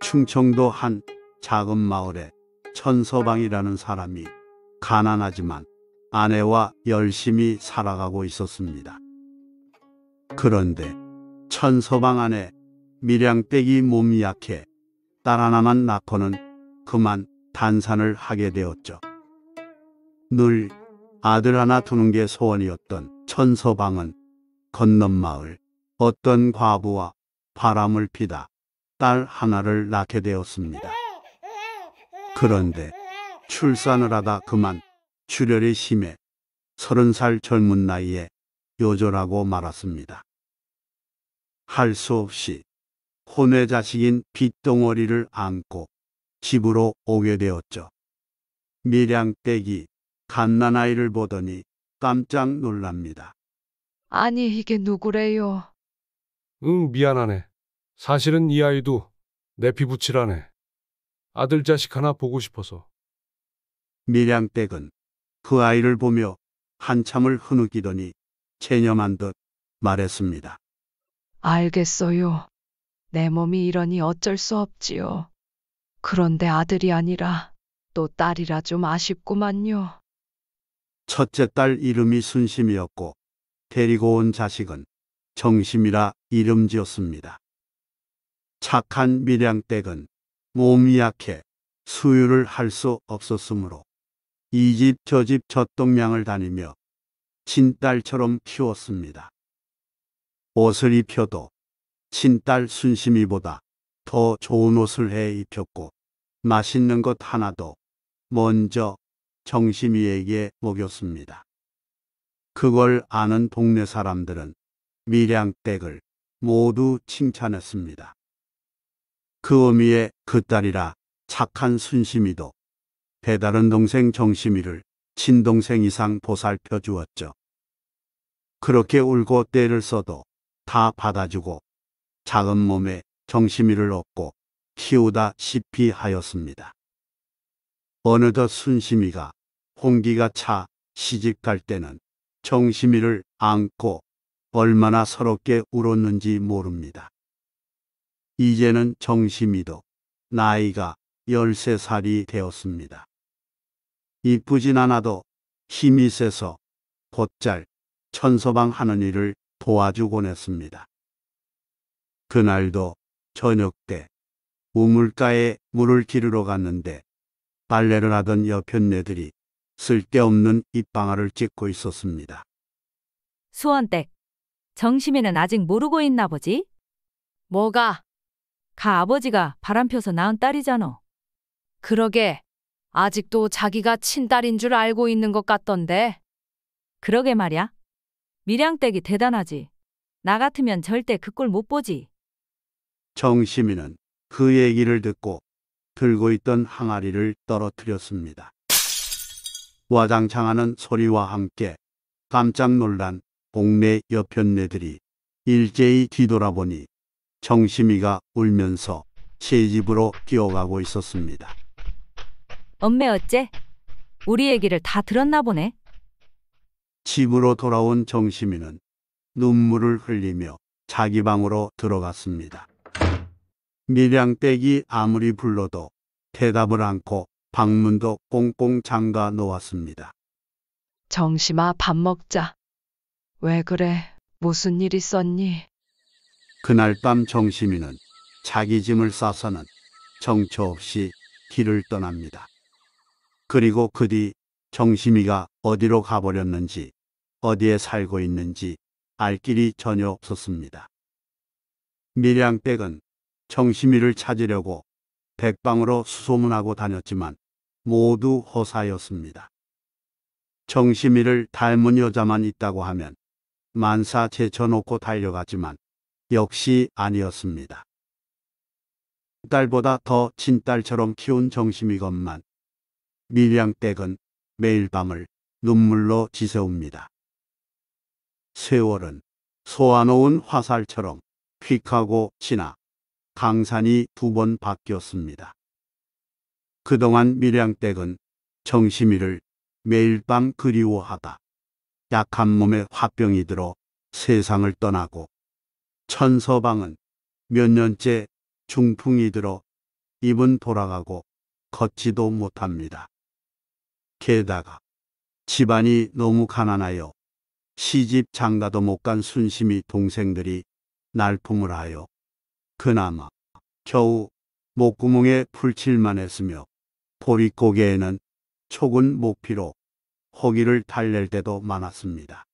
충청도 한 작은 마을에 천서방이라는 사람이 가난하지만 아내와 열심히 살아가고 있었습니다. 그런데 천서방 안에 밀양댁이 몸이 약해 딸 하나만 낳고는 그만 단산을 하게 되었죠. 늘 아들 하나 두는 게 소원이었던 천서방은 건넌 마을 어떤 과부와 바람을 피다 딸 하나를 낳게 되었습니다. 그런데 출산을 하다 그만 출혈이 심해 서른 살 젊은 나이에 요절하고 말았습니다. 할 수 없이 혼외 자식인 빗덩어리를 안고 집으로 오게 되었죠. 밀양 떼기 갓난아이를 보더니 깜짝 놀랍니다. 아니, 이게 누구래요? 응, 미안하네. 사실은 이 아이도 내 피부치라네. 아들 자식 하나 보고 싶어서. 밀양댁은 그 아이를 보며 한참을 흐느끼더니 체념한 듯 말했습니다. 알겠어요. 내 몸이 이러니 어쩔 수 없지요. 그런데 아들이 아니라 또 딸이라 좀 아쉽구만요. 첫째 딸 이름이 순심이었고 데리고 온 자식은 정심이라 이름 지었습니다. 착한 밀양댁은 몸이 약해 수유를 할 수 없었으므로 이 집 저 집저 동양을 다니며 친딸처럼 키웠습니다. 옷을 입혀도 친딸 순심이보다 더 좋은 옷을 해 입혔고 맛있는 것 하나도 먼저 정심이에게 먹였습니다. 그걸 아는 동네 사람들은 밀양댁을 모두 칭찬했습니다. 그 어미의 그 딸이라 착한 순심이도 배다른 동생 정심이를 친동생 이상 보살펴 주었죠. 그렇게 울고 때를 써도 다 받아주고 작은 몸에 정심이를 얻고 키우다 시피 하였습니다. 어느덧 순심이가 홍기가 차 시집갈 때는 정심이를 안고 얼마나 서럽게 울었는지 모릅니다. 이제는 정심이도 나이가 13살이 되었습니다. 이쁘진 않아도 힘이 세서 곧잘 천서방 하는 일을 도와주곤 했습니다. 그날도 저녁 때 우물가에 물을 기르러 갔는데 빨래를 하던 옆편네들이 쓸데없는 입방아를 찍고 있었습니다. 수원댁. 정심이는 아직 모르고 있나 보지? 뭐가? 가 아버지가 바람 펴서 낳은 딸이잖아. 그러게. 아직도 자기가 친딸인 줄 알고 있는 것 같던데. 그러게 말야. 밀양댁이 대단하지. 나 같으면 절대 그 꼴 못 보지. 정심이는 그 얘기를 듣고 들고 있던 항아리를 떨어뜨렸습니다. 와장창하는 소리와 함께 깜짝 놀란 동네 옆현네들이 일제히 뒤돌아보니 정심이가 울면서 제 집으로 뛰어가고 있었습니다. 엄매 어째? 우리 얘기를 다 들었나 보네. 집으로 돌아온 정심이는 눈물을 흘리며 자기 방으로 들어갔습니다. 밀양댁이 아무리 불러도 대답을 않고 방문도 꽁꽁 잠가 놓았습니다. 정심아 밥 먹자. 왜 그래? 무슨 일 있었니? 그날 밤 정심이는 자기 짐을 싸서는 정처 없이 길을 떠납니다. 그리고 그 뒤 정심이가 어디로 가버렸는지 어디에 살고 있는지 알 길이 전혀 없었습니다. 밀양백은 정심이를 찾으려고 백방으로 수소문하고 다녔지만 모두 허사였습니다. 정심이를 닮은 여자만 있다고 하면 만사 제쳐놓고 달려가지만 역시 아니었습니다. 딸보다 더 친딸처럼 키운 정심이건만 밀양댁은 매일 밤을 눈물로 지새웁니다. 세월은 소아놓은 화살처럼 휙하고 지나 강산이 두 번 바뀌었습니다. 그동안 밀양댁은 정심이를 매일 밤 그리워하다 약한 몸에 화병이 들어 세상을 떠나고 천서방은 몇 년째 중풍이 들어 입은 돌아가고 걷지도 못합니다. 게다가 집안이 너무 가난하여 시집 장가도 못 간 순심이 동생들이 날품을 하여 그나마 겨우 목구멍에 풀칠만 했으며 보릿고개에는 촉은 목피로 허기를 달랠 때도 많았습니다.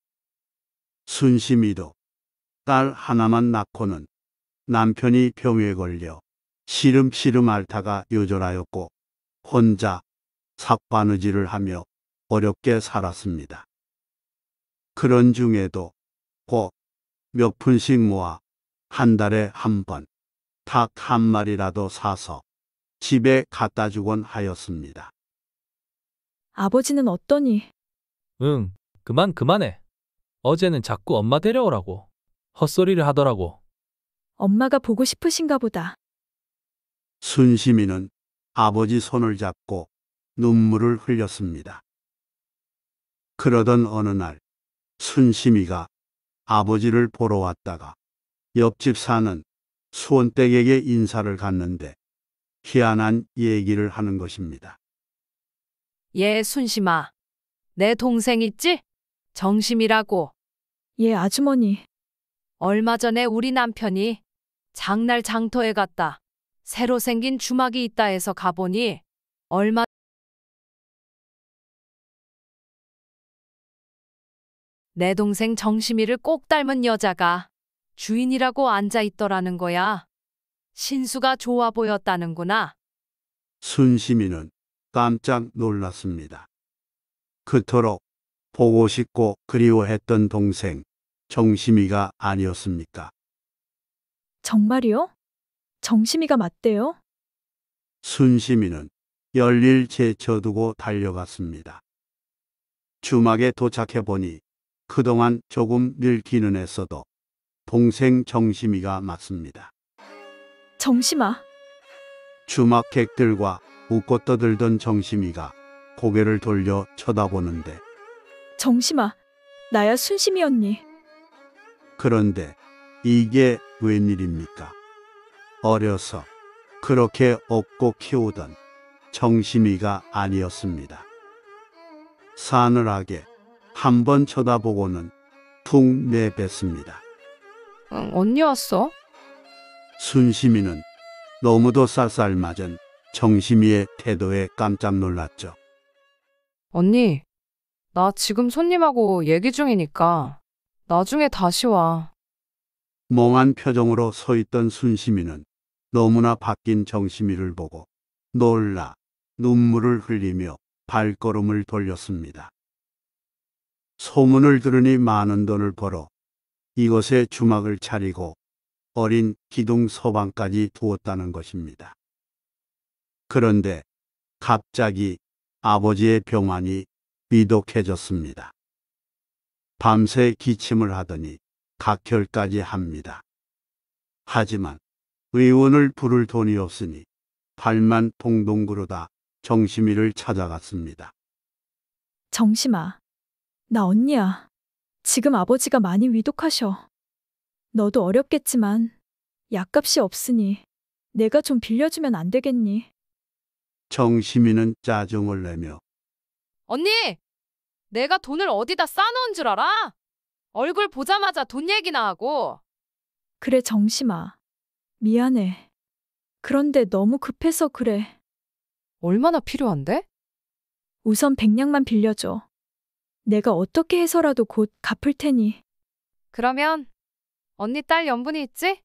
순심이도 딸 하나만 낳고는 남편이 병에 걸려 시름시름 앓다가 요절하였고 혼자 삭바느질을 하며 어렵게 살았습니다. 그런 중에도 곧몇 푼씩 모아 한 달에 한 번 닭 한 마리라도 사서 집에 갖다 주곤 하였습니다. 아버지는 어떠니? 응, 그만 그만해. 어제는 자꾸 엄마 데려오라고 헛소리를 하더라고. 엄마가 보고 싶으신가 보다. 순심이는 아버지 손을 잡고 눈물을 흘렸습니다. 그러던 어느 날 순심이가 아버지를 보러 왔다가 옆집 사는 수원댁에게 인사를 갔는데 희한한 얘기를 하는 것입니다. 예, 순심아. 내 동생 있지? 정심이라고. 예, 아주머니. 얼마 전에 우리 남편이 장날 장터에 갔다. 새로 생긴 주막이 있다 해서 가보니 얼마 내 동생 정심이를 꼭 닮은 여자가 주인이라고 앉아 있더라는 거야. 신수가 좋아 보였다는구나. 순심이는 깜짝 놀랐습니다. 그토록 보고 싶고 그리워했던 동생 정심이가 아니었습니까? 정말이요? 정심이가 맞대요? 순심이는 열일 제쳐두고 달려갔습니다. 주막에 도착해 보니 그동안 조금 늙기는 했어도 동생 정심이가 맞습니다. 정심아. 주막객들과 웃고 떠들던 정심이가 고개를 돌려 쳐다보는데 정심아, 나야 순심이 언니. 그런데 이게 웬일입니까? 어려서 그렇게 업고 키우던 정심이가 아니었습니다. 사늘하게 한번 쳐다보고는 툭 내뱉습니다. 응, 언니 왔어? 순심이는 너무도 쌀쌀맞은 정심이의 태도에 깜짝 놀랐죠. 언니, 나 지금 손님하고 얘기 중이니까 나중에 다시 와. 멍한 표정으로 서 있던 순심이는 너무나 바뀐 정심이를 보고 놀라 눈물을 흘리며 발걸음을 돌렸습니다. 소문을 들으니 많은 돈을 벌어 이곳에 주막을 차리고 어린 기둥 서방까지 두었다는 것입니다. 그런데 갑자기 아버지의 병환이 위독해졌습니다. 밤새 기침을 하더니 각혈까지 합니다. 하지만 의원을 부를 돈이 없으니 발만 동동구르다 정심이를 찾아갔습니다. 정심아, 나 언니야. 지금 아버지가 많이 위독하셔. 너도 어렵겠지만 약값이 없으니 내가 좀 빌려주면 안 되겠니? 정심이는 짜증을 내며 언니! 내가 돈을 어디다 싸놓은 줄 알아? 얼굴 보자마자 돈 얘기나 하고. 그래 정심아. 미안해. 그런데 너무 급해서 그래. 얼마나 필요한데? 우선 백냥만 빌려줘. 내가 어떻게 해서라도 곧 갚을 테니. 그러면 언니 딸 연분이 있지?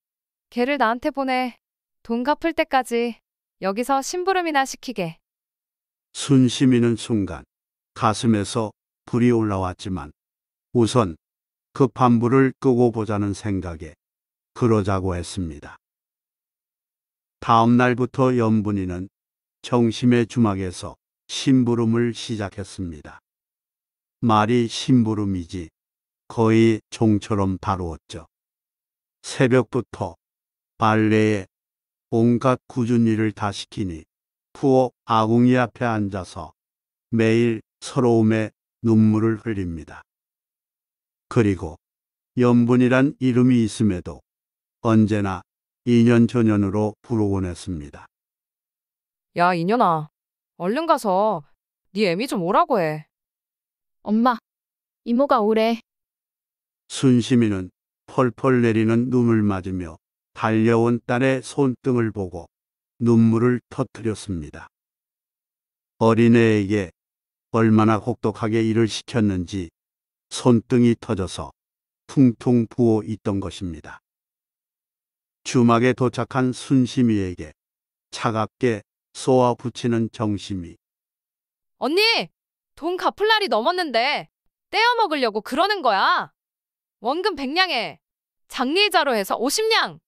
걔를 나한테 보내. 돈 갚을 때까지 여기서 심부름이나 시키게. 순심이는 순간 가슴에서 불이 올라왔지만 우선 급한 불을 끄고 보자는 생각에 그러자고 했습니다. 다음 날부터 연분이는 정심의 주막에서 심부름을 시작했습니다. 말이 심부름이지 거의 종처럼 다루었죠. 새벽부터 발레에 온갖 굳은 일을 다 시키니 푸어 아궁이 앞에 앉아서 매일 서러움에 눈물을 흘립니다. 그리고 연분이란 이름이 있음에도 언제나 인년전년으로 부르곤 했습니다. 야 인연아, 얼른 가서 네 애미 좀 오라고 해. 엄마, 이모가 오래. 순심이는 펄펄 내리는 눈을 맞으며 달려온 딸의 손등을 보고 눈물을 터뜨렸습니다. 어린애에게 얼마나 혹독하게 일을 시켰는지 손등이 터져서 퉁퉁 부어 있던 것입니다. 주막에 도착한 순심이에게 차갑게 쏘아 붙이는 정심이. 언니! 돈 갚을 날이 넘었는데 떼어 먹으려고 그러는 거야! 원금 100량에 장리자로 해서 5 0냥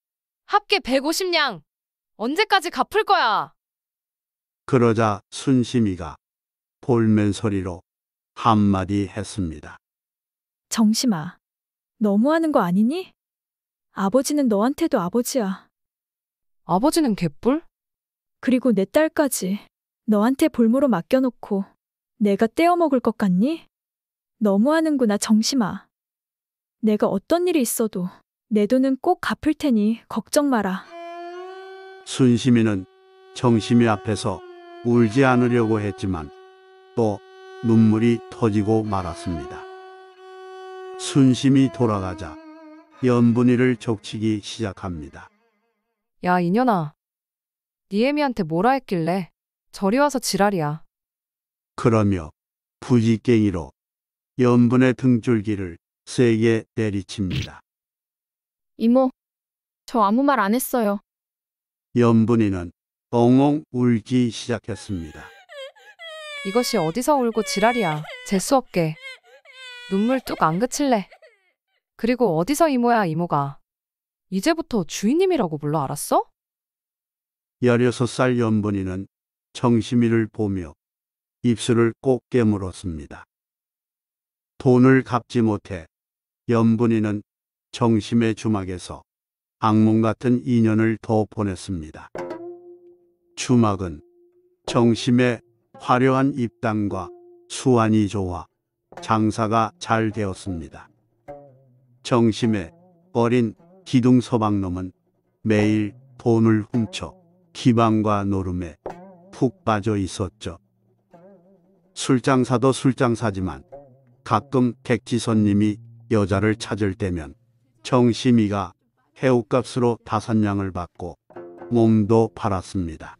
합계 1 5 0냥 언제까지 갚을 거야? 그러자 순심이가 볼멘 소리로 한마디 했습니다. 정심아, 너무하는 뭐 거 아니니? 아버지는 너한테도 아버지야. 아버지는 개뿔? 그리고 내 딸까지 너한테 볼모로 맡겨놓고 내가 떼어먹을 것 같니? 너무하는구나, 뭐 정심아. 내가 어떤 일이 있어도 내 돈은 꼭 갚을 테니 걱정 마라. 순심이는 정심이 앞에서 울지 않으려고 했지만 또 눈물이 터지고 말았습니다. 순심이 돌아가자 연분이를 적치기 시작합니다. 야, 이년아. 니에미한테 뭐라 했길래 저리 와서 지랄이야. 그러며 부지깽이로 연분의 등줄기를 세게 내리칩니다 이모, 저 아무 말 안 했어요. 연분이는 엉엉 울기 시작했습니다. 이것이 어디서 울고 지랄이야. 재수없게. 눈물 뚝 안 그칠래. 그리고 어디서 이모야 이모가. 이제부터 주인님이라고 불러 알았어? 16살 연분이는 정심이를 보며 입술을 꼭 깨물었습니다. 돈을 갚지 못해 연분이는 정심의 주막에서 악몽 같은 인연을 더 보냈습니다. 주막은 정심의 화려한 입담과 수완이 좋아 장사가 잘 되었습니다. 정심의 어린 기둥 서방놈은 매일 돈을 훔쳐 기방과 노름에 푹 빠져 있었죠. 술장사도 술장사지만 가끔 객지 손님이 여자를 찾을 때면 정심이가 해옥값으로 다산냥을 받고 몸도 팔았습니다.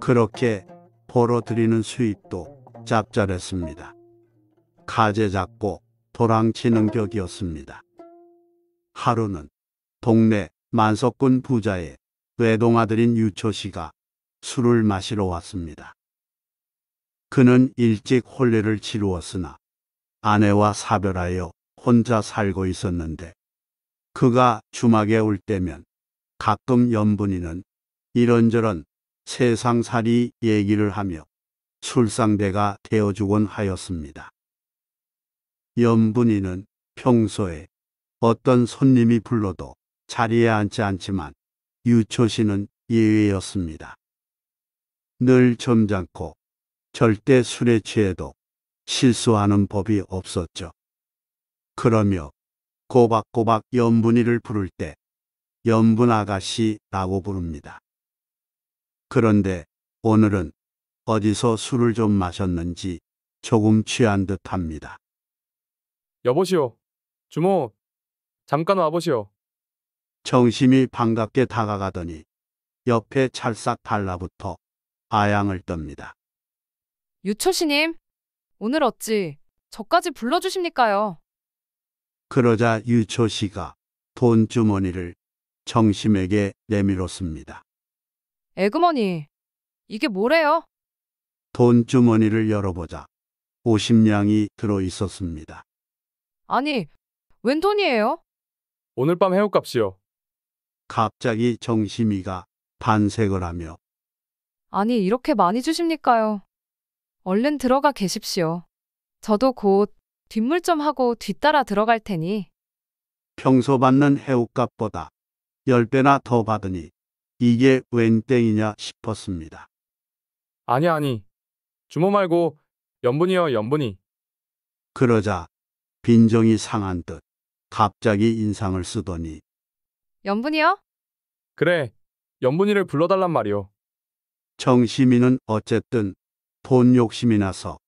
그렇게 벌어들이는 수입도 짭짤했습니다. 가재 잡고 도랑치는 격이었습니다. 하루는 동네 만석군 부자의 외동아들인 유초씨가 술을 마시러 왔습니다. 그는 일찍 혼례를 치루었으나 아내와 사별하여 혼자 살고 있었는데 그가 주막에 올 때면 가끔 연분이는 이런저런 세상살이 얘기를 하며 술상대가 되어주곤 하였습니다. 연분이는 평소에 어떤 손님이 불러도 자리에 앉지 않지만 유초 씨는 예외였습니다. 늘 점잖고 절대 술에 취해도 실수하는 법이 없었죠. 그러며 꼬박꼬박 연분이를 부를 때 연분 아가씨라고 부릅니다. 그런데 오늘은 어디서 술을 좀 마셨는지 조금 취한 듯 합니다. 여보시오. 주모. 잠깐 와보시오. 정심이 반갑게 다가가더니 옆에 찰싹 달라붙어 아양을 떱니다. 유초신님, 오늘 어찌 저까지 불러주십니까요? 그러자 유초 씨가 돈 주머니를 정심에게 내밀었습니다. 에그머니, 이게 뭐래요? 돈 주머니를 열어보자 50냥이 들어 있었습니다. 아니, 웬 돈이에요? 오늘 밤 해옷값이요. 갑자기 정심이가 반색을 하며 아니, 이렇게 많이 주십니까요? 얼른 들어가 계십시오. 저도 곧 뒷물 좀 하고 뒤따라 들어갈 테니. 평소 받는 해우값보다 10배나 더 받으니 이게 웬 땡이냐 싶었습니다. 아니 아니. 주모 말고 연분이여 연분이. 그러자 빈정이 상한 듯 갑자기 인상을 쓰더니 연분이요? 그래 연분이를 불러달란 말이오. 정시민은 어쨌든 돈 욕심이 나서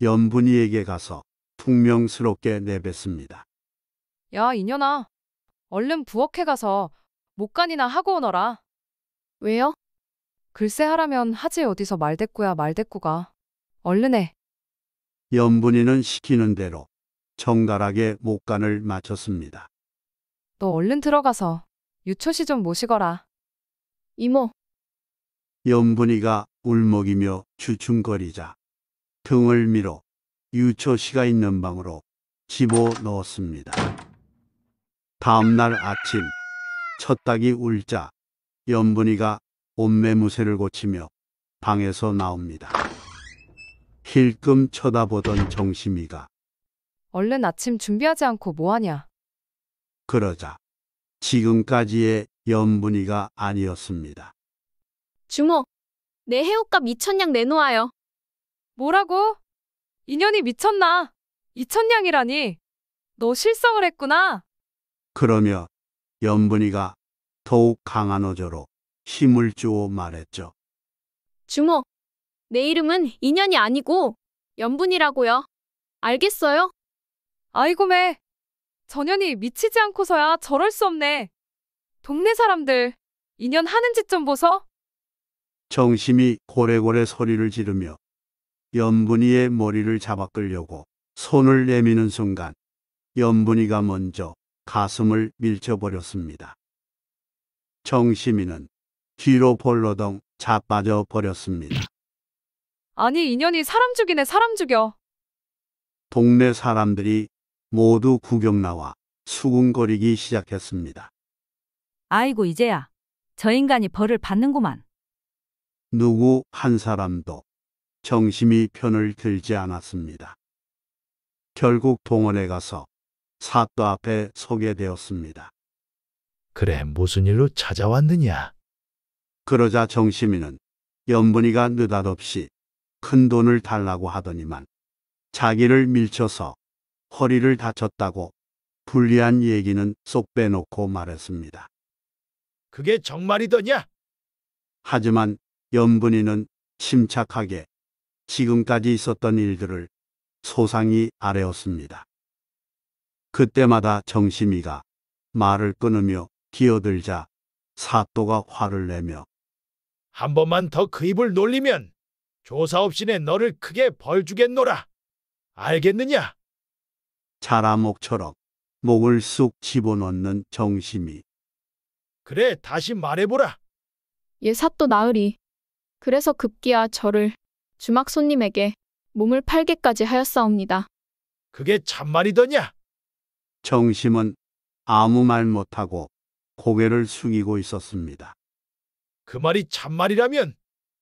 연분이에게 가서 퉁명스럽게 내뱉습니다. 야, 이년아. 얼른 부엌에 가서 목간이나 하고 오너라. 왜요? 글쎄 하라면 하지 어디서 말대꾸야 말대꾸가. 얼른 해. 연분이는 시키는 대로 정갈하게 목간을 마쳤습니다. 너 얼른 들어가서 유초씨 좀 모시거라. 이모, 염분이가 울먹이며 주춤거리자 등을 밀어 유초씨가 있는 방으로 집어 넣었습니다. 다음날 아침 첫 닭이 울자 염분이가 옷매무새를 고치며 방에서 나옵니다. 힐끔 쳐다보던 정심이가 얼른 아침 준비하지 않고 뭐하냐? 그러자 지금까지의 염분이가 아니었습니다. 주모, 내 해옷값 2천냥 내놓아요. 뭐라고? 인연이 미쳤나? 2천냥이라니. 너 실성을 했구나. 그러며 연분이가 더욱 강한 어조로 힘을 주어 말했죠. 주모, 내 이름은 인연이 아니고 연분이라고요. 알겠어요? 아이고 매. 전현이 미치지 않고서야 저럴 수 없네. 동네 사람들 인연 하는 짓 좀 보소. 정심이 고래고래 소리를 지르며 연분이의 머리를 잡아 끌려고 손을 내미는 순간 연분이가 먼저 가슴을 밀쳐버렸습니다. 정심이는 뒤로 볼러덩 자빠져 버렸습니다. 아니 인연이 사람 죽이네 사람 죽여. 동네 사람들이 모두 구경 나와 수군거리기 시작했습니다. 아이고 이제야 저 인간이 벌을 받는구만. 누구 한 사람도 정심이 편을 들지 않았습니다. 결국 동원에 가서 사또 앞에 서게 되었습니다. 그래 무슨 일로 찾아왔느냐? 그러자 정심이는 연분이가 느닷없이 큰 돈을 달라고 하더니만 자기를 밀쳐서 허리를 다쳤다고 불리한 얘기는 쏙 빼놓고 말했습니다. 그게 정말이더냐? 하지만 염분이는 침착하게 지금까지 있었던 일들을 소상히 아뢰었습니다. 그때마다 정심이가 말을 끊으며 기어들자 사또가 화를 내며 한 번만 더 그 입을 놀리면 조사 없이는 너를 크게 벌 주겠노라. 알겠느냐? 자라목처럼 목을 쑥 집어넣는 정심이 그래 다시 말해보라. 예 사또 나으리 그래서 급기야 저를 주막 손님에게 몸을 팔게까지 하였사옵니다. 그게 참말이더냐? 정심은 아무 말 못하고 고개를 숙이고 있었습니다. 그 말이 참말이라면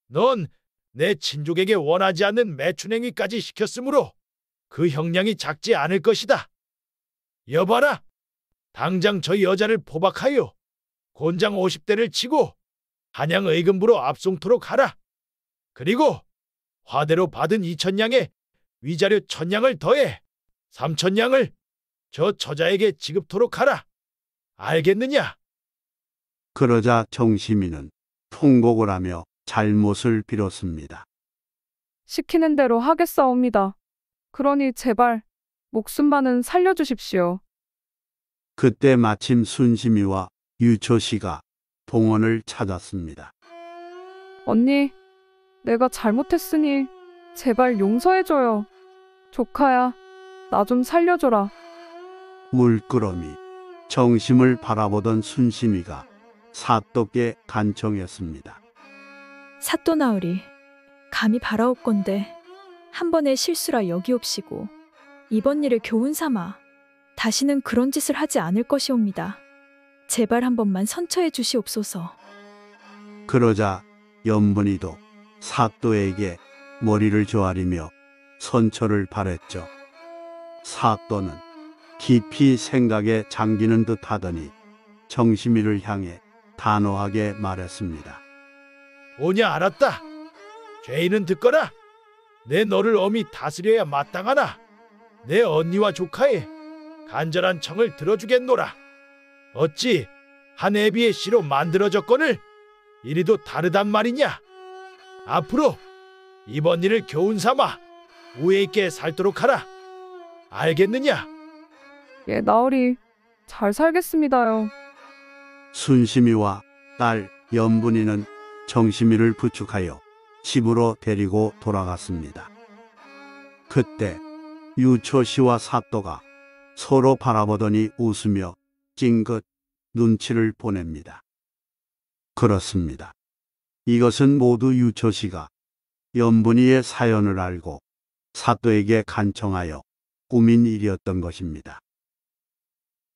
넌 내 친족에게 원하지 않는 매춘행위까지 시켰으므로 그 형량이 작지 않을 것이다. 여봐라! 당장 저 여자를 포박하여 곤장 50대를 치고 한양 의금부로 압송토록 하라. 그리고 화대로 받은 이천냥에 위자료 천냥을 더해 삼천냥을 저 처자에게 지급토록 하라. 알겠느냐? 그러자 정시민은 통곡을 하며 잘못을 빌었습니다. 시키는 대로 하겠사옵니다. 그러니 제발 목숨만은 살려주십시오. 그때 마침 순심이와 유초씨가 동원을 찾았습니다. 언니, 내가 잘못했으니 제발 용서해줘요. 조카야, 나 좀 살려줘라. 물끄러미 정심을 바라보던 순심이가 사또께 간청했습니다. 사또나으리, 감히 바라옵건데 한 번의 실수라 여기옵시고 이번 일을 교훈 삼아 다시는 그런 짓을 하지 않을 것이옵니다. 제발 한 번만 선처해 주시옵소서. 그러자 염분이도 사또에게 머리를 조아리며 선처를 바랬죠. 사또는 깊이 생각에 잠기는 듯 하더니 정심이를 향해 단호하게 말했습니다. 오냐 알았다. 죄인은 듣거라. 내 너를 어미 다스려야 마땅하나. 내 언니와 조카의 간절한 청을 들어주겠노라. 어찌 한 애비의 씨로 만들어졌건을 이리도 다르단 말이냐? 앞으로 이번 일을 교훈 삼아 우애 있게 살도록 하라. 알겠느냐? 예, 나으리 잘 살겠습니다요. 순심이와 딸 연분이는 정심이를 부축하여 집으로 데리고 돌아갔습니다. 그때 유초 씨와 사또가 서로 바라보더니 웃으며 찡긋 눈치를 보냅니다. 그렇습니다. 이것은 모두 유초 씨가 연분이의 사연을 알고 사또에게 간청하여 꾸민 일이었던 것입니다.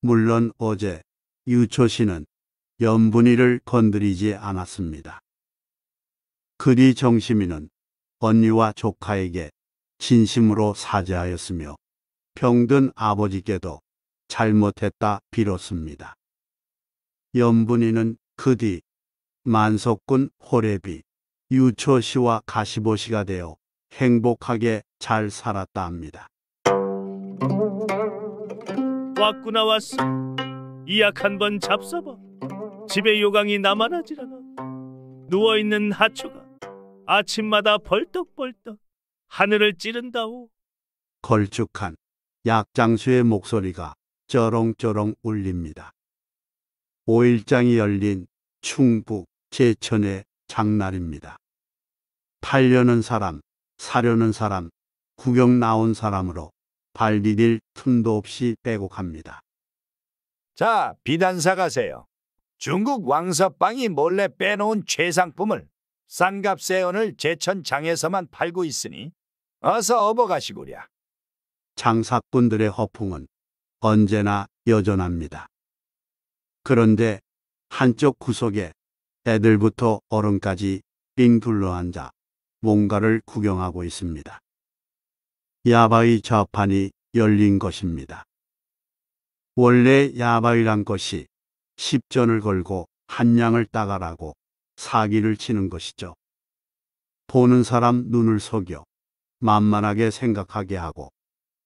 물론 어제 유초 씨는 연분이를 건드리지 않았습니다. 그리 정심이는 언니와 조카에게 진심으로 사죄하였으며 병든 아버지께도 잘못했다 빌었습니다. 연분이는 그 뒤 만석군 호래비 유초 씨와 가시보 씨가 되어 행복하게 잘 살았다 합니다. 왔구나 왔어. 이약 한 번 잡숴봐. 집에 요강이 나만하질 않아. 누워있는 하초가 아침마다 벌떡벌떡 하늘을 찌른다오. 걸쭉한 약장수의 목소리가 쩌렁쩌렁 울립니다. 5일장이 열린 충북 제천의 장날입니다. 팔려는 사람, 사려는 사람, 구경 나온 사람으로 발 디딜 틈도 없이 빼고 갑니다. 자, 비단사 가세요. 중국 왕서빵이 몰래 빼놓은 최상품을 싼값세원을 제천장에서만 팔고 있으니 어서 업어가시구랴. 장사꾼들의 허풍은 언제나 여전합니다. 그런데 한쪽 구석에 애들부터 어른까지 빙 둘러앉아 뭔가를 구경하고 있습니다. 야바위 좌판이 열린 것입니다. 원래 야바위란 것이 십전을 걸고 한 양을 따가라고 사기를 치는 것이죠. 보는 사람 눈을 속여 만만하게 생각하게 하고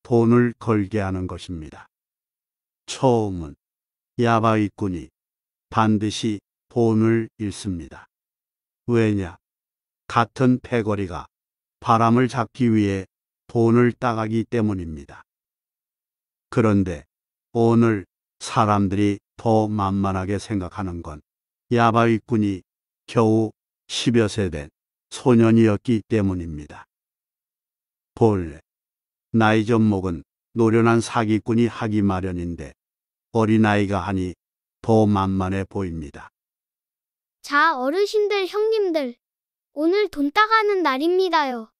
돈을 걸게 하는 것입니다. 처음은 야바위꾼이 반드시 돈을 잃습니다. 왜냐? 같은 패거리가 바람을 잡기 위해 돈을 따가기 때문입니다. 그런데 오늘 사람들이 더 만만하게 생각하는 건 야바위꾼이 겨우 10여 세된 소년이었기 때문입니다. 본래 나이 접목은 노련한 사기꾼이 하기 마련인데 어린아이가 하니 더 만만해 보입니다. 자, 어르신들, 형님들. 오늘 돈 따가는 날입니다요.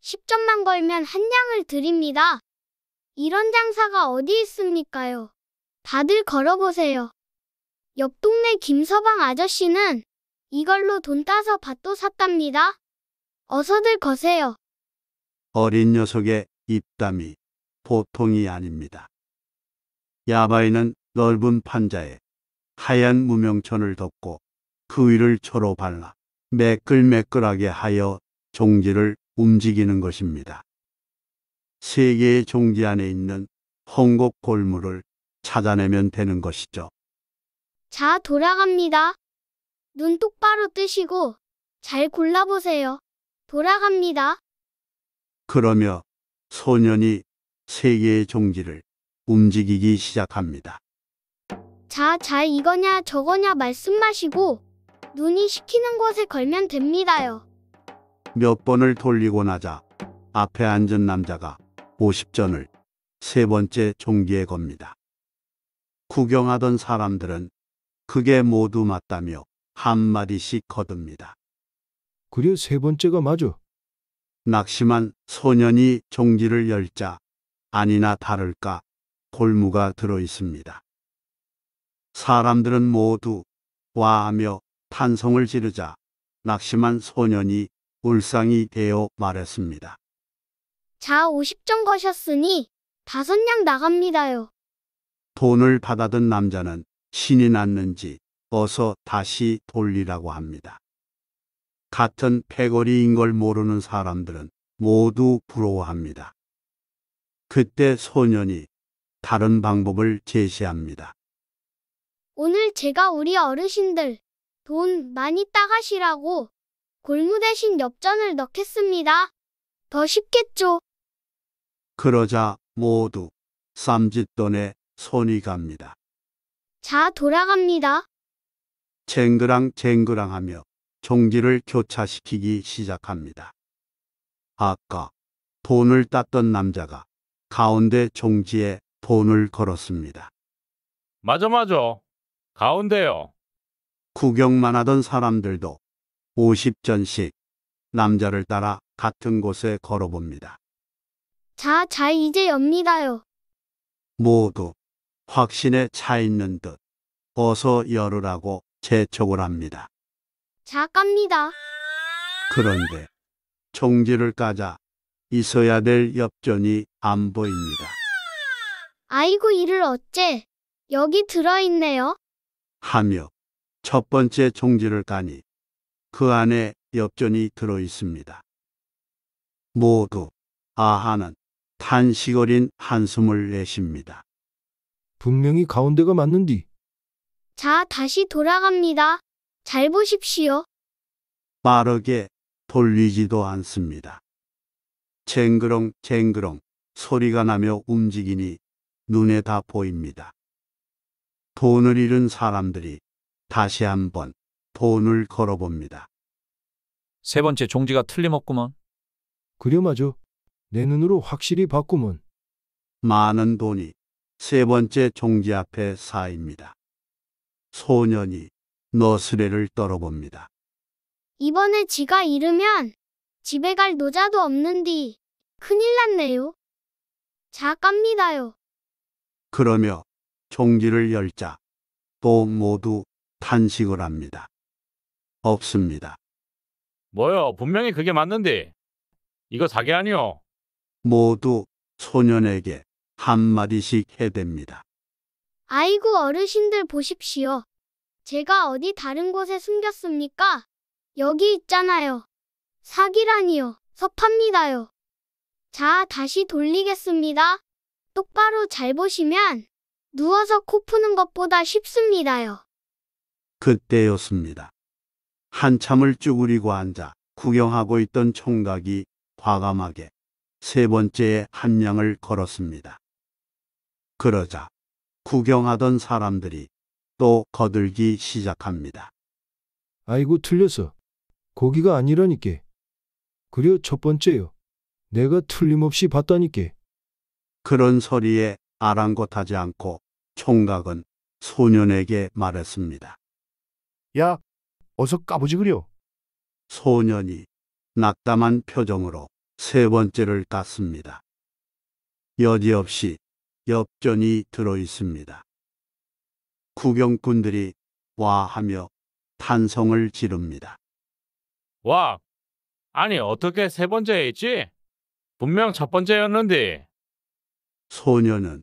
10점만 걸면 한냥을 드립니다. 이런 장사가 어디 있습니까요? 다들 걸어보세요. 옆 동네 김서방 아저씨는 이걸로 돈 따서 밭도 샀답니다. 어서들 거세요. 어린 녀석의 입담이 보통이 아닙니다. 야바이는 넓은 판자에 하얀 무명천을 덮고 그 위를 초로 발라 매끌매끌하게 하여 종지를 움직이는 것입니다. 세 개의 종지 안에 있는 헝곡골물을 찾아내면 되는 것이죠. 자, 돌아갑니다. 눈 똑바로 뜨시고 잘 골라보세요. 돌아갑니다. 그러며 소년이 세 개의 종지를 움직이기 시작합니다. 자, 잘 이거냐 저거냐 말씀 마시고 눈이 시키는 곳에 걸면 됩니다요. 몇 번을 돌리고 나자 앞에 앉은 남자가 50전을 세 번째 종기에 겁니다. 구경하던 사람들은 그게 모두 맞다며 한마디씩 거듭니다. 그래 세 번째가 맞아. 낙심한 소년이 종지를 열자 아니나 다를까 골무가 들어 있습니다. 사람들은 모두 와하며 탄성을 지르자 낙심한 소년이 울상이 되어 말했습니다. 자 50점 거셨으니 다섯 냥 나갑니다요. 돈을 받아든 남자는 신이 났는지 어서 다시 돌리라고 합니다. 같은 패거리인 걸 모르는 사람들은 모두 부러워합니다. 그때 소년이 다른 방법을 제시합니다. 오늘 제가 우리 어르신들 돈 많이 따가시라고 골무 대신 엽전을 넣겠습니다. 더 쉽겠죠? 그러자 모두 쌈짓돈에 손이 갑니다. 자, 돌아갑니다. 쟁그랑 쟁그랑 하며 종지를 교차시키기 시작합니다. 아까 돈을 땄던 남자가 가운데 종지에 폰을 걸었습니다. 맞아, 맞아. 가운데요. 구경만 하던 사람들도 50전씩 남자를 따라 같은 곳에 걸어봅니다. 자, 잘 이제 엽니다요. 모두 확신에 차 있는 듯 어서 열으라고 재촉을 합니다. 자, 깝니다. 그런데 종지를 까자 있어야 될 엽전이 안 보입니다. 아이고 이를 어째 여기 들어있네요. 하며 첫 번째 종지를 까니 그 안에 엽전이 들어있습니다. 모두 아하는 탄식 어린 한숨을 내쉽니다 분명히 가운데가 맞는디. 자, 다시 돌아갑니다. 잘 보십시오. 빠르게 돌리지도 않습니다. 쟁그렁 쟁그렁 소리가 나며 움직이니 눈에 다 보입니다. 돈을 잃은 사람들이 다시 한번 돈을 걸어봅니다. 세 번째 종지가 틀림없구먼. 그려마죠내 눈으로 확실히 봤구먼. 많은 돈이 세 번째 종지 앞에 쌓입니다. 소년이 너스레를 떨어봅니다. 이번에 지가 잃으면 집에 갈 노자도 없는디 큰일 났네요. 자, 깝니다요. 그러며 종지를 열자 또 모두 탄식을 합니다. 없습니다. 뭐요? 분명히 그게 맞는데. 이거 사기 아니요? 모두 소년에게 한마디씩 해댑니다. 아이고 어르신들 보십시오. 제가 어디 다른 곳에 숨겼습니까? 여기 있잖아요. 사기라니요. 섭합니다요. 자, 다시 돌리겠습니다. 똑바로 잘 보시면 누워서 코 푸는 것보다 쉽습니다요. 그때였습니다. 한참을 쭈그리고 앉아 구경하고 있던 총각이 과감하게 세 번째의 함량을 걸었습니다. 그러자 구경하던 사람들이 또 거들기 시작합니다. 아이고 틀렸어. 고기가 아니라니께. 그려 첫 번째요. 내가 틀림없이 봤다니께. 그런 소리에 아랑곳하지 않고 총각은 소년에게 말했습니다. 야, 어서 까보지그려 소년이 낙담한 표정으로 세 번째를 깠습니다. 여지없이 엽전이 들어 있습니다. 구경꾼들이 와 하며 탄성을 지릅니다. 와, 아니 어떻게 세 번째 에있지 분명 첫 번째였는데. 소녀는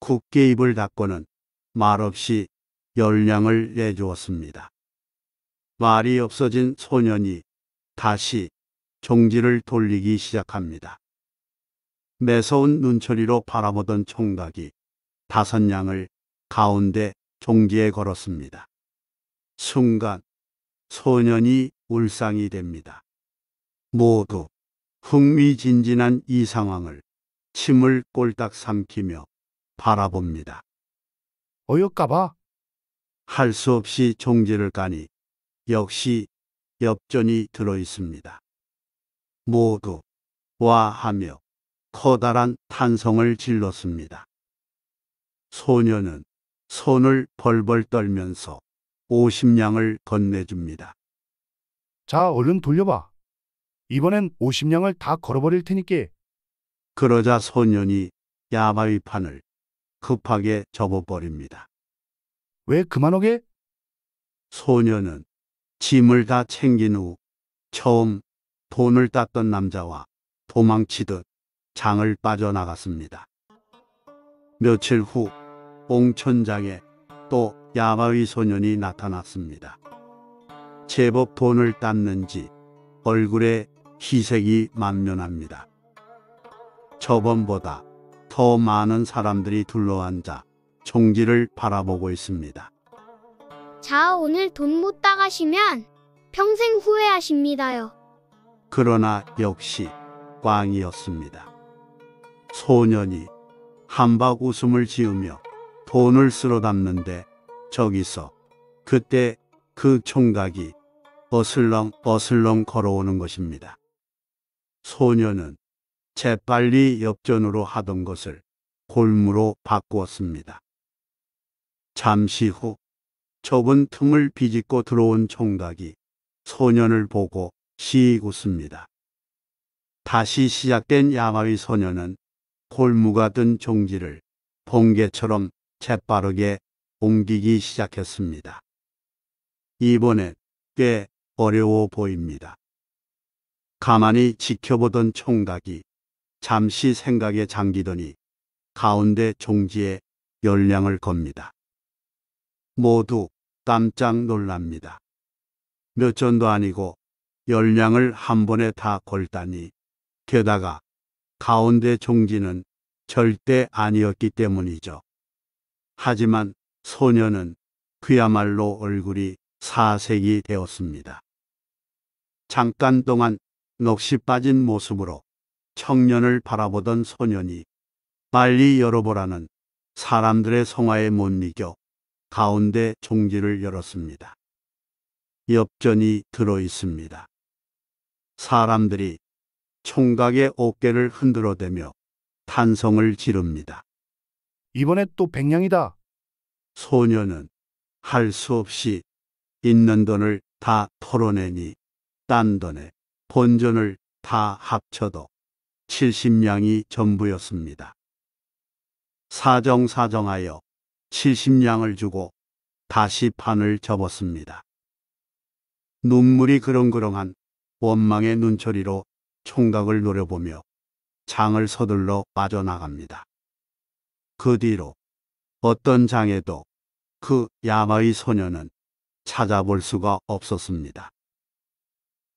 굳게 입을 닫고는 말없이 열량을 내주었습니다. 말이 없어진 소년이 다시 종지를 돌리기 시작합니다. 매서운 눈초리로 바라보던 총각이 다섯 양을 가운데 종지에 걸었습니다. 순간 소년이 울상이 됩니다. 모두 흥미진진한 이 상황을 침을 꼴딱 삼키며 바라봅니다. 어여까봐. 할 수 없이 종지를 까니 역시 엽전이 들어 있습니다. 모두 와 하며 커다란 탄성을 질렀습니다. 소녀는 손을 벌벌 떨면서 50냥을 건네줍니다. 자, 얼른 돌려봐. 이번엔 50냥을 다 걸어버릴 테니께 그러자 소년이 야바위 판을 급하게 접어버립니다. 왜 그만 하게 소년은 짐을 다 챙긴 후 처음 돈을 땄던 남자와 도망치듯 장을 빠져나갔습니다. 며칠 후 옹천장에 또 야바위 소년이 나타났습니다. 제법 돈을 땄는지 얼굴에 희색이 만면합니다. 저번보다 더 많은 사람들이 둘러앉아 종지를 바라보고 있습니다. 자, 오늘 돈 못 따가시면 평생 후회하십니다요. 그러나 역시 꽝이었습니다. 소년이 한박 웃음을 지으며 돈을 쓸어 담는데 저기서 그때 그 총각이 어슬렁 어슬렁 걸어오는 것입니다. 소녀는 재빨리 역전으로 하던 것을 골무로 바꾸었습니다. 잠시 후 좁은 틈을 비집고 들어온 총각이 소년을 보고 시익 웃습니다. 다시 시작된 야마위 소년은 골무가 든 종지를 번개처럼 재빠르게 옮기기 시작했습니다. 이번엔 꽤 어려워 보입니다. 가만히 지켜보던 총각이 잠시 생각에 잠기더니 가운데 종지에 열량을 겁니다. 모두 깜짝 놀랍니다. 몇 전도 아니고 열량을 한 번에 다 걸다니 게다가 가운데 종지는 절대 아니었기 때문이죠. 하지만 소녀는 그야말로 얼굴이 사색이 되었습니다. 잠깐 동안 넋이 빠진 모습으로 청년을 바라보던 소년이 빨리 열어보라는 사람들의 성화에 못 이겨 가운데 종지를 열었습니다. 엽전이 들어 있습니다. 사람들이 총각의 어깨를 흔들어대며 탄성을 지릅니다. 이번에 또 백냥이다. 소년은할 수 없이 있는 돈을 다 털어내니 딴 돈에 본전을 다 합쳐도 7 0냥이 전부였습니다. 사정사정하여 7 0냥을 주고 다시 판을 접었습니다. 눈물이 그렁그렁한 원망의 눈초리로 총각을 노려보며 장을 서둘러 빠져나갑니다. 그 뒤로 어떤 장에도 그 야마의 소녀는 찾아볼 수가 없었습니다.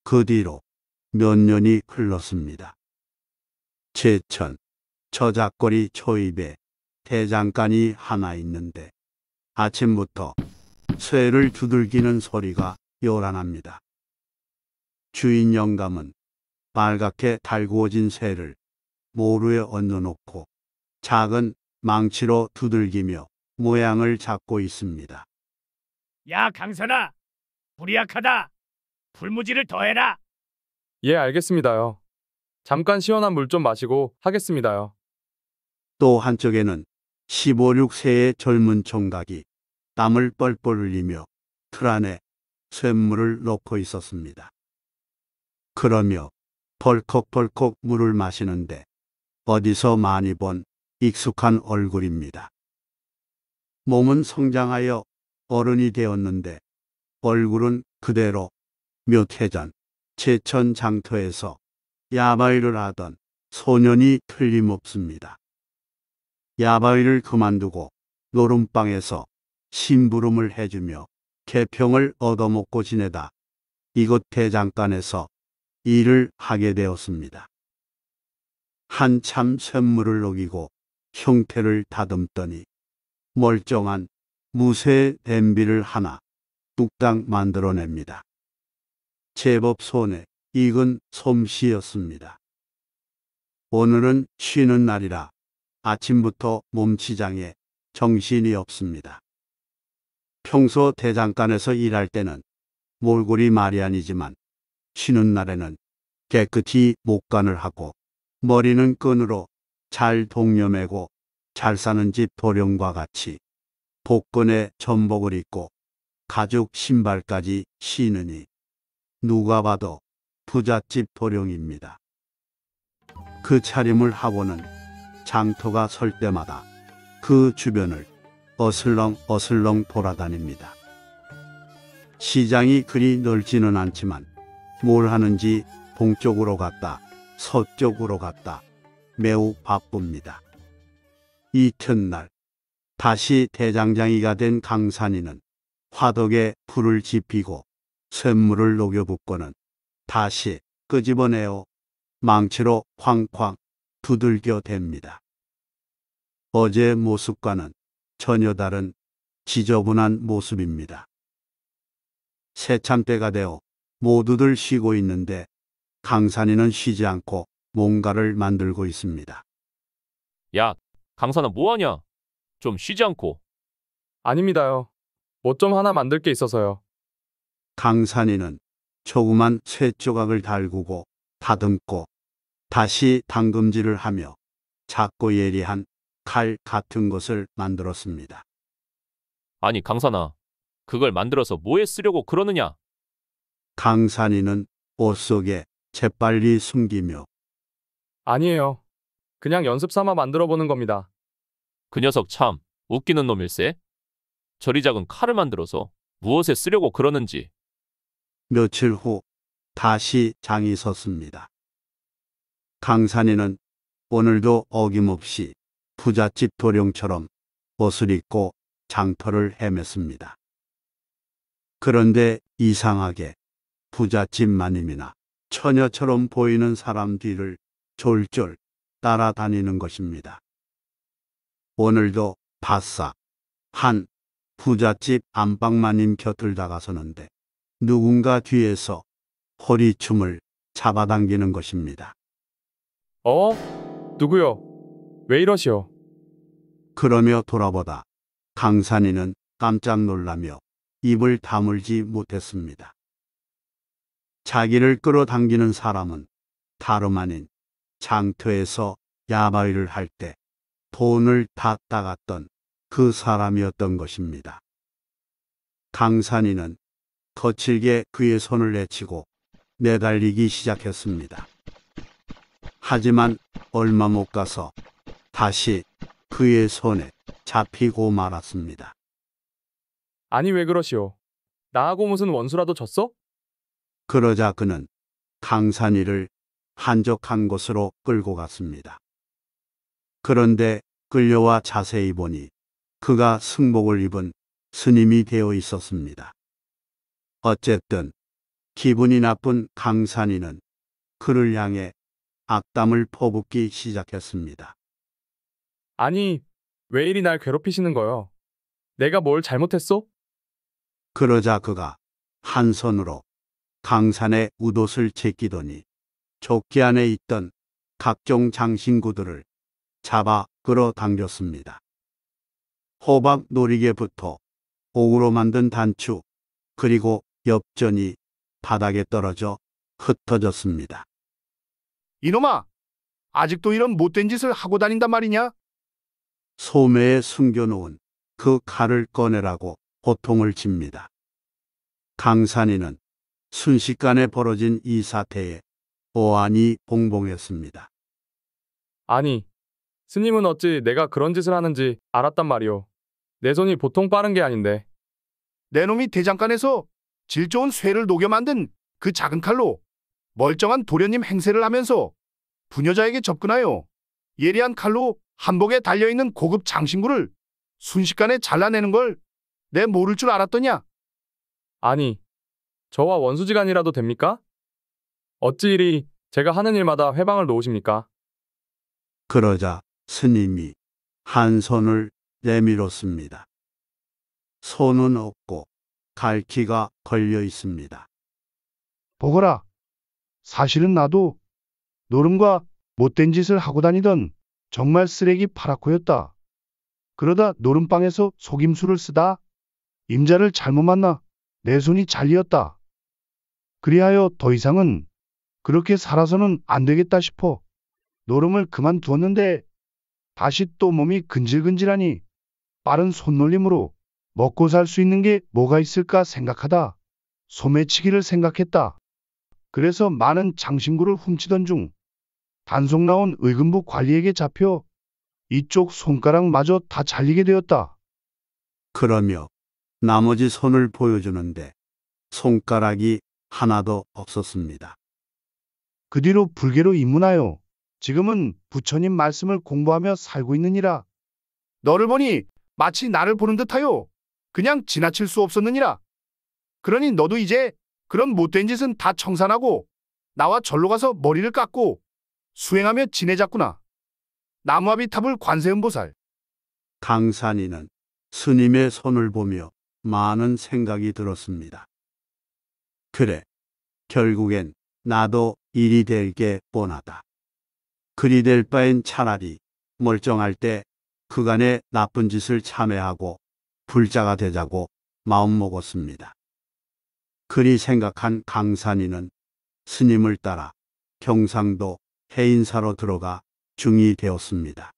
그 뒤로 몇 년이 흘렀습니다. 제천, 저작거리 초입에 대장간이 하나 있는데 아침부터 쇠를 두들기는 소리가 요란합니다. 주인 영감은 빨갛게 달구어진 쇠를 모루에 얹어놓고 작은 망치로 두들기며 모양을 잡고 있습니다. 야 강선아, 불이 약하다. 불무지를 더해라. 예, 알겠습니다요. 잠깐 시원한 물 좀 마시고 하겠습니다요. 또 한쪽에는 15, 6세의 젊은 총각이 땀을 뻘뻘 흘리며 틀 안에 쇳물을 넣고 있었습니다. 그러며 벌컥벌컥 물을 마시는데 어디서 많이 본 익숙한 얼굴입니다. 몸은 성장하여 어른이 되었는데 얼굴은 그대로 몇 해 전 제천 장터에서 야바위를 하던 소년이 틀림없습니다. 야바위를 그만두고 노름방에서 심부름을 해주며 개평을 얻어먹고 지내다 이곳 대장간에서 일을 하게 되었습니다. 한참 샘물을 녹이고 형태를 다듬더니 멀쩡한 무쇠 냄비를 하나 뚝딱 만들어냅니다. 제법 손에 익은 솜씨였습니다. 오늘은 쉬는 날이라 아침부터 몸치장에 정신이 없습니다. 평소 대장간에서 일할 때는 몰골이 말이 아니지만 쉬는 날에는 깨끗이 목간을 하고 머리는 끈으로 잘 동여매고 잘 사는 집 도령과 같이 복근에 전복을 입고 가죽 신발까지 신으니 누가 봐도 부잣집 도령입니다. 그 차림을 하고는 장터가 설 때마다 그 주변을 어슬렁 어슬렁 돌아다닙니다. 시장이 그리 넓지는 않지만 뭘 하는지 동쪽으로 갔다 서쪽으로 갔다 매우 바쁩니다. 이튿날 다시 대장장이가 된 강산이는 화덕에 불을 지피고 쇳물을 녹여붓고는 다시 끄집어내어 망치로 쾅쾅 두들겨 댑니다. 어제의 모습과는 전혀 다른 지저분한 모습입니다. 새참 때가 되어 모두들 쉬고 있는데 강산이는 쉬지 않고 뭔가를 만들고 있습니다. 야, 강산아 뭐하냐? 좀 쉬지 않고. 아닙니다요. 뭐 좀 하나 만들 게 있어서요. 강산이는 조그만 쇠조각을 달구고 다듬고 다시 담금질을 하며 작고 예리한 칼 같은 것을 만들었습니다. 아니 강산아, 그걸 만들어서 뭐에 쓰려고 그러느냐? 강산이는 옷 속에 재빨리 숨기며 아니에요. 그냥 연습 삼아 만들어 보는 겁니다. 그 녀석 참 웃기는 놈일세. 저리 작은 칼을 만들어서 무엇에 쓰려고 그러는지 며칠 후 다시 장이 섰습니다. 강산이는 오늘도 어김없이 부잣집 도령처럼 옷을 입고 장터를 헤맸습니다. 그런데 이상하게 부잣집 마님이나 처녀처럼 보이는 사람 뒤를 졸졸 따라다니는 것입니다. 오늘도 바싹 한 부잣집 안방마님 곁을 다가서는데 누군가 뒤에서 허리춤을 잡아당기는 것입니다. 어? 누구요? 왜 이러시오? 그러며 돌아보다 강산이는 깜짝 놀라며 입을 다물지 못했습니다. 자기를 끌어당기는 사람은 다름 아닌 장터에서 야바위를 할 때 돈을 다 따갔던 그 사람이었던 것입니다. 강산이는 거칠게 그의 손을 내치고 매달리기 시작했습니다. 하지만 얼마 못 가서 다시 그의 손에 잡히고 말았습니다. 아니 왜 그러시오? 나하고 무슨 원수라도 졌어? 그러자 그는 강산이를 한적한 곳으로 끌고 갔습니다. 그런데 끌려와 자세히 보니 그가 승복을 입은 스님이 되어 있었습니다. 어쨌든 기분이 나쁜 강산이는 그를 향해 악담을 퍼붓기 시작했습니다. 아니, 왜 이리 날 괴롭히시는 거요? 내가 뭘 잘못했소? 그러자 그가 한 손으로 강산의 웃옷을 제끼더니 조끼 안에 있던 각종 장신구들을 잡아 끌어당겼습니다. 호박 놀이개부터 옥으로 만든 단추 그리고 엽전이 바닥에 떨어져 흩어졌습니다. 이놈아! 아직도 이런 못된 짓을 하고 다닌단 말이냐? 소매에 숨겨놓은 그 칼을 꺼내라고 고통을 집니다. 강산이는 순식간에 벌어진 이 사태에 보안이 봉봉했습니다. 아니, 스님은 어찌 내가 그런 짓을 하는지 알았단 말이오. 내 손이 보통 빠른 게 아닌데. 내 놈이 대장간에서 질 좋은 쇠를 녹여 만든 그 작은 칼로 멀쩡한 도련님 행세를 하면서 부녀자에게 접근하여 예리한 칼로 한복에 달려있는 고급 장신구를 순식간에 잘라내는 걸 내 모를 줄 알았더냐? 아니, 저와 원수지간이라도 됩니까? 어찌 이리 제가 하는 일마다 회방을 놓으십니까? 그러자 스님이 한 손을 내밀었습니다. 손은 없고 갈퀴가 걸려 있습니다. 보거라. 사실은 나도 노름과 못된 짓을 하고 다니던 정말 쓰레기 파라코였다. 그러다 노름방에서 속임수를 쓰다 임자를 잘못 만나 내 손이 잘리었다. 그리하여 더 이상은 그렇게 살아서는 안 되겠다 싶어 노름을 그만두었는데 다시 또 몸이 근질근질하니 빠른 손놀림으로 먹고 살 수 있는 게 뭐가 있을까 생각하다 소매치기를 생각했다. 그래서 많은 장신구를 훔치던 중 단속 나온 의금부 관리에게 잡혀 이쪽 손가락마저 다 잘리게 되었다. 그러며 나머지 손을 보여주는데 손가락이 하나도 없었습니다. 그 뒤로 불교로 입문하여 지금은 부처님 말씀을 공부하며 살고 있느니라. 너를 보니 마치 나를 보는 듯하여 그냥 지나칠 수 없었느니라. 그러니 너도 이제 그런 못된 짓은 다 청산하고 나와 절로 가서 머리를 깎고 수행하며 지내자꾸나. 나무아비탑을 관세음보살. 강산이는 스님의 손을 보며 많은 생각이 들었습니다. 그래, 결국엔 나도 일이 될 게 뻔하다. 그리 될 바엔 차라리 멀쩡할 때 그간의 나쁜 짓을 참회하고 불자가 되자고 마음먹었습니다. 그리 생각한 강산이는 스님을 따라 경상도 해인사로 들어가 중이 되었습니다.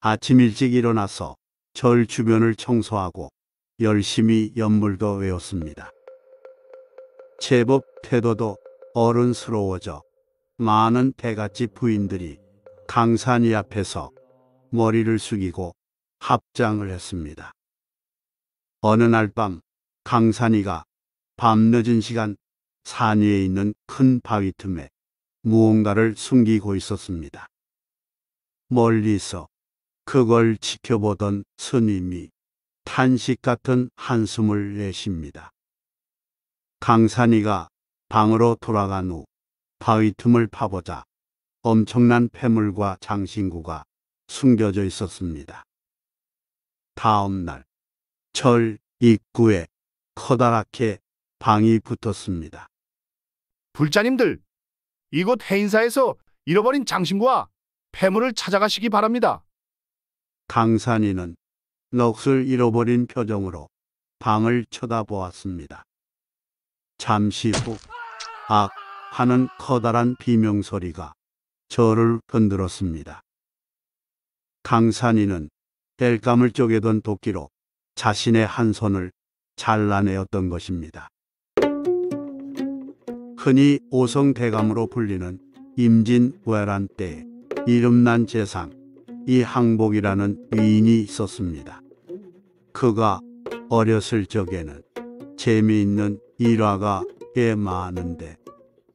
아침 일찍 일어나서 절 주변을 청소하고 열심히 연물도 외웠습니다. 제법 태도도 어른스러워져 많은 대갓집 부인들이 강산이 앞에서 머리를 숙이고 합장을 했습니다. 어느 날 밤 강산이가 밤늦은 시간 산 위에 있는 큰 바위 틈에 무언가를 숨기고 있었습니다. 멀리서 그걸 지켜보던 스님이 탄식 같은 한숨을 내쉽니다. 강산이가 방으로 돌아간 후 바위 틈을 파보자 엄청난 폐물과 장신구가 숨겨져 있었습니다. 다음 날절 입구에 커다랗게 방이 붙었습니다. 불자님들, 이곳 해인사에서 잃어버린 장신구와 폐물을 찾아가시기 바랍니다. 강산이는 넋을 잃어버린 표정으로 방을 쳐다보았습니다. 잠시 후, 악! 하는 커다란 비명소리가 저를 흔들었습니다. 강산이는 땔감을 쪼개던 도끼로 자신의 한 손을 잘라내었던 것입니다. 흔히 오성대감으로 불리는 임진왜란 때 이름난 재상 이항복이라는 위인이 있었습니다. 그가 어렸을 적에는 재미있는 일화가 꽤 많은데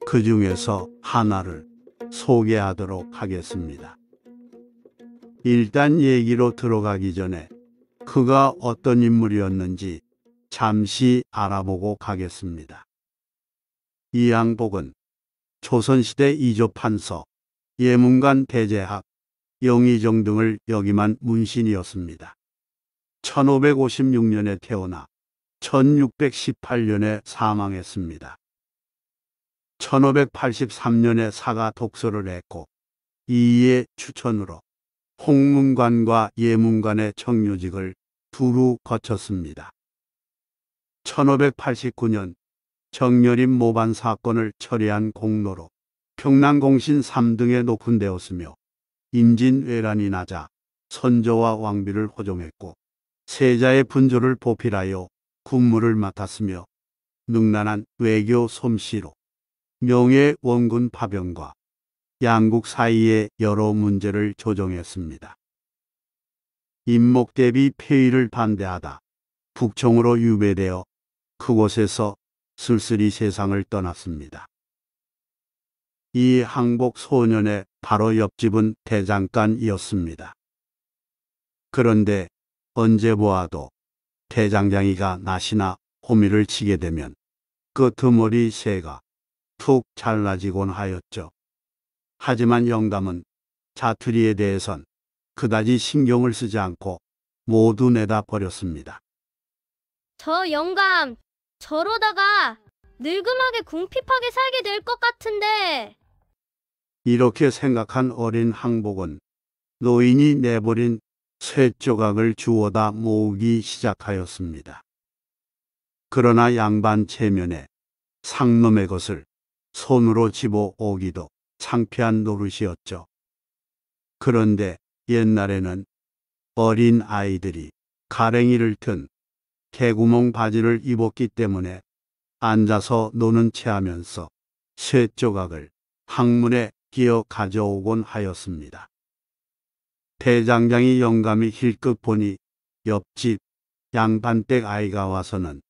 그 중에서 하나를 소개하도록 하겠습니다. 일단 얘기로 들어가기 전에 그가 어떤 인물이었는지 잠시 알아보고 가겠습니다. 이양복은 조선시대 이조판서, 예문관 대제학, 영의정 등을 역임한 문신이었습니다. 1556년에 태어나 1618년에 사망했습니다. 1583년에 사가 독서를 했고 이의 추천으로 홍문관과 예문관의 청유직을 두루 거쳤습니다. 1589년 정렬임 모반 사건을 처리한 공로로 평남공신 3등에 높은되었으며 임진왜란이 나자 선조와 왕비를 호종했고 세자의 분조를 보필하여 군무를 맡았으며 능란한 외교 솜씨로 명예 원군 파병과 양국 사이의 여러 문제를 조정했습니다. 임목 대비 폐위를 반대하다 북청으로 유배되어 그곳에서 쓸쓸히 세상을 떠났습니다. 이 항복 소년의 바로 옆집은 대장간이었습니다. 그런데 언제 보아도 대장장이가 나시나 호미를 치게 되면 끄트머리 그 새가 툭 잘라지곤 하였죠. 하지만 영담은 자투리에 대해선 그다지 신경을 쓰지 않고 모두 내다 버렸습니다. 저 영감, 저러다가 늙음하게 궁핍하게 살게 될 것 같은데. 이렇게 생각한 어린 항복은 노인이 내버린 쇠조각을 주워다 모으기 시작하였습니다. 그러나 양반 체면에 상놈의 것을 손으로 집어오기도 창피한 노릇이었죠. 그런데 옛날에는 어린 아이들이 가랭이를 튼 개구멍 바지를 입었기 때문에 앉아서 노는 채 하면서 쇳 조각을 항문에 끼어 가져오곤 하였습니다. 대장장이 영감이 힐끗 보니 옆집 양반댁 아이가 와서는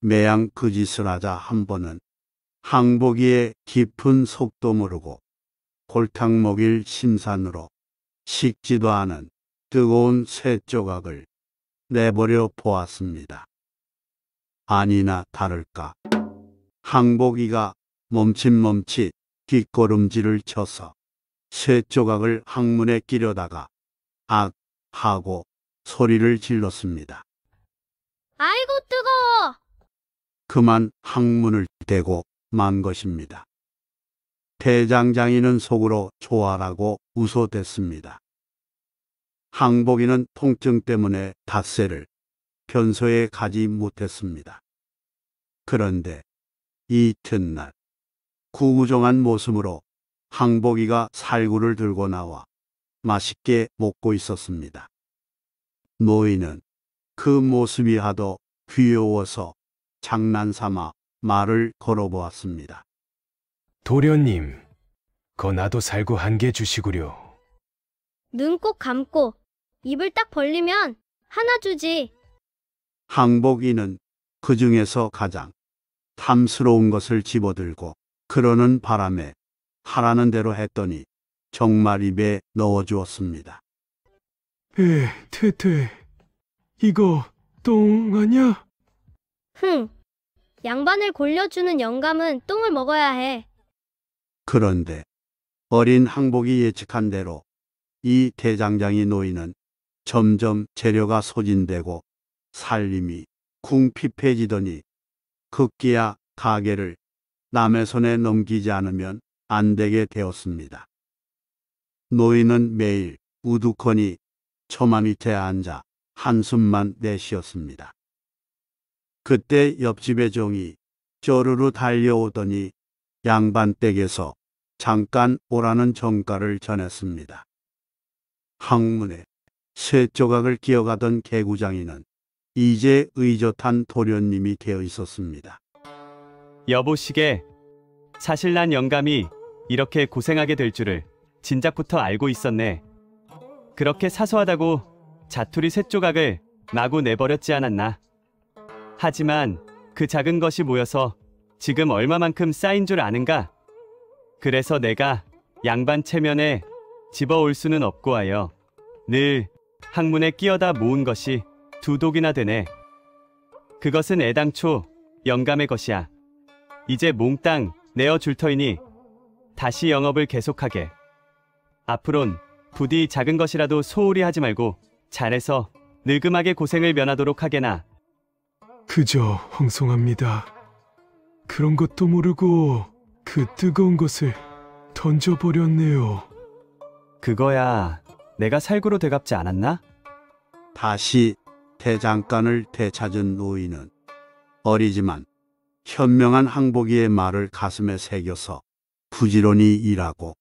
매양 그 짓을 하자 한 번은 항복이의 깊은 속도 모르고 골탕 먹일 심산으로 식지도 않은 뜨거운 새 조각을 내버려 보았습니다. 아니나 다를까 항복이가 멈칫멈칫 뒷걸음질을 쳐서 쇠 조각을 항문에 끼려다가 악 하고 소리를 질렀습니다. 아이고 뜨거워! 그만 항문을 대고 만 것입니다. 대장장이는 속으로 좋아라고 우소댔습니다 항복이는 통증 때문에 닷새를 변소에 가지 못했습니다. 그런데 이튿날 구구정한 모습으로 항복이가 살구를 들고 나와 맛있게 먹고 있었습니다. 노인은 그 모습이 하도 귀여워서 장난삼아 말을 걸어보았습니다. 도련님, 거 나도 살구 한 개 주시구려. 눈 꼭 감고 입을 딱 벌리면 하나 주지. 항복이는 그 중에서 가장 탐스러운 것을 집어들고 그러는 바람에 하라는 대로 했더니 정말 입에 넣어주었습니다. 에, 퇴퇴, 이거 똥 아냐? 흥, 양반을 골려주는 영감은 똥을 먹어야 해. 그런데 어린 항복이 예측한 대로 이 대장장이 노인은 점점 재료가 소진되고 살림이 궁핍해지더니 극기야 가게를 남의 손에 넘기지 않으면 안 되게 되었습니다. 노인은 매일 우두커니 처마 밑에 앉아 한숨만 내쉬었습니다. 그때 옆집의 종이 쪼르르 달려오더니 양반댁에서 잠깐 오라는 정가를 전했습니다. 항문에 쇠 조각을 기어가던 개구장이는 이제 의젓한 도련님이 되어 있었습니다. 여보시게, 사실 난 영감이 이렇게 고생하게 될 줄을 진작부터 알고 있었네. 그렇게 사소하다고 자투리 쇳 조각을 마구 내버렸지 않았나. 하지만 그 작은 것이 모여서 지금 얼마만큼 쌓인 줄 아는가? 그래서 내가 양반 체면에 집어올 수는 없고 하여 늘 학문에 끼어다 모은 것이 두 독이나 되네. 그것은 애당초 영감의 것이야. 이제 몽땅 내어 줄 터이니 다시 영업을 계속하게. 앞으론 부디 작은 것이라도 소홀히 하지 말고 잘해서 늙음하게 고생을 면하도록 하게나. 그저 황송합니다. 그런 것도 모르고 그 뜨거운 것을 던져버렸네요. 그거야 내가 살구로 되갚지 않았나? 다시 대장간을 되찾은 노인은 어리지만 현명한 항복이의 말을 가슴에 새겨서 부지런히 일하고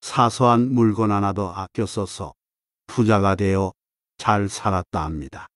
사소한 물건 하나 더 아껴 써서 부자가 되어 잘 살았다 합니다.